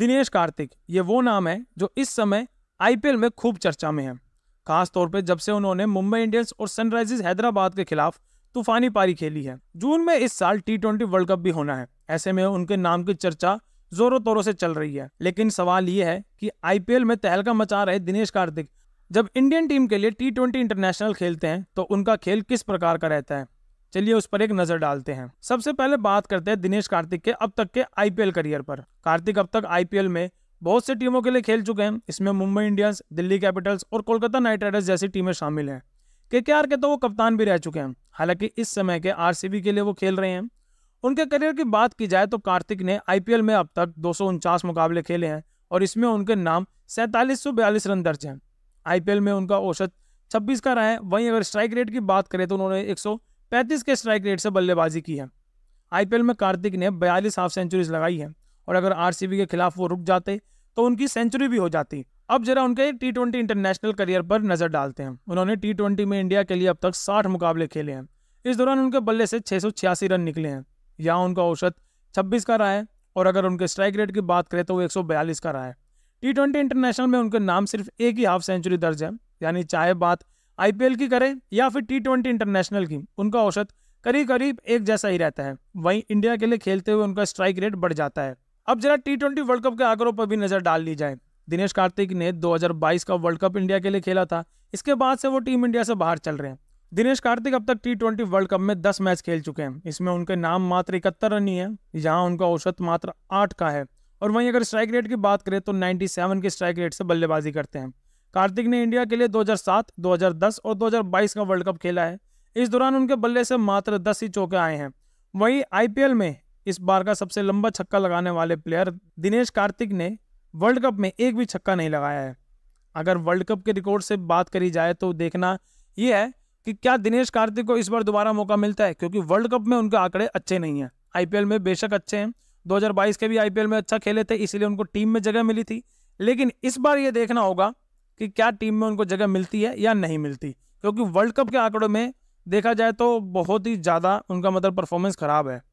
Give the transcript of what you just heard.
दिनेश कार्तिक ये वो नाम है जो इस समय आईपीएल में खूब चर्चा में है खासतौर पर जब से उन्होंने मुंबई इंडियंस और सनराइजर्स हैदराबाद के खिलाफ तूफानी पारी खेली है जून में इस साल टी ट्वेंटी वर्ल्ड कप भी होना है ऐसे में उनके नाम की चर्चा जोरों तोरों से चल रही है लेकिन सवाल ये है कि आईपीएल में तहलका मचा रहे दिनेश कार्तिक जब इंडियन टीम के लिए टी ट्वेंटी इंटरनेशनल खेलते हैं तो उनका खेल किस प्रकार का रहता है चलिए उस पर एक नजर डालते हैं सबसे पहले बात करते हैं दिनेश कार्तिक के अब तक के आईपीएल करियर पर कार्तिक अब तक आईपीएल में बहुत से टीमों के लिए खेल चुके हैं इसमें मुंबई इंडियंस दिल्ली कैपिटल्स और कोलकाता नाइट राइडर्स जैसी टीमें शामिल हैं के के तो वो कप्तान भी रह चुके हैं हालांकि इस समय के आर के लिए वो खेल रहे हैं उनके करियर की बात की जाए तो कार्तिक ने आई में अब तक दो मुकाबले खेले हैं और इसमें उनके नाम सैंतालीस रन दर्ज हैं आई में उनका औसत छब्बीस का रहा है वहीं अगर स्ट्राइक रेट की बात करें तो उन्होंने एक पैंतीस के स्ट्राइक रेट से बल्लेबाजी की है आईपीएल में कार्तिक ने बयालीस हाफ सेंचुरीज लगाई हैं और अगर आरसीबी के खिलाफ वो रुक जाते तो उनकी सेंचुरी भी हो जाती अब जरा उनके टी ट्वेंटी इंटरनेशनल करियर पर नजर डालते हैं उन्होंने टी ट्वेंटी में इंडिया के लिए अब तक साठ मुकाबले खेले हैं इस दौरान उनके बल्ले से छः रन निकले हैं यहाँ उनका औसत छब्बीस का रहा है और अगर उनके स्ट्राइक रेट की बात करें तो वो 142 का रहा है टी ट्वेंटी इंटरनेशनल में उनके नाम सिर्फ एक ही हाफ सेंचुरी दर्ज है यानी चाहे बात आईपीएल की करें या फिर टी ट्वेंटी इंटरनेशनल की उनका औसत करीब करीब एक जैसा ही रहता है वहीं इंडिया के लिए खेलते हुए उनका स्ट्राइक रेट बढ़ जाता है अब जरा टी ट्वेंटी वर्ल्ड कप के आंकड़ों पर भी नजर डाल ली जाए दिनेश कार्तिक ने 2022 का वर्ल्ड कप इंडिया के लिए खेला था इसके बाद से वो टीम इंडिया से बाहर चल रहे हैं दिनेश कार्तिक अब तक टी ट्वेंटी वर्ल्ड कप में दस मैच खेल चुके हैं इसमें उनके नाम मात्र इकहत्तर रन ही है यहाँ उनका औसत मात्र आठ का है और वहीं अगर स्ट्राइक रेट की बात करें तो 97 के स्ट्राइक रेट से बल्लेबाजी करते हैं कार्तिक ने इंडिया के लिए 2007, 2010 और 2022 का वर्ल्ड कप खेला है इस दौरान उनके बल्ले से मात्र दस ही चौके आए हैं वहीं आई में इस बार का सबसे लंबा छक्का लगाने वाले प्लेयर दिनेश कार्तिक ने वर्ल्ड कप में एक भी छक्का नहीं लगाया है अगर वर्ल्ड कप के रिकॉर्ड से बात करी जाए तो देखना यह है कि क्या दिनेश कार्तिक को इस बार दोबारा मौका मिलता है क्योंकि वर्ल्ड कप में उनके आंकड़े अच्छे नहीं हैं आई में बेशक अच्छे हैं 2022 के भी आई में अच्छा खेले थे इसलिए उनको टीम में जगह मिली थी लेकिन इस बार ये देखना होगा कि क्या टीम में उनको जगह मिलती है या नहीं मिलती क्योंकि वर्ल्ड कप के आंकड़ों में देखा जाए तो बहुत ही ज़्यादा उनका मतलब परफॉर्मेंस ख़राब है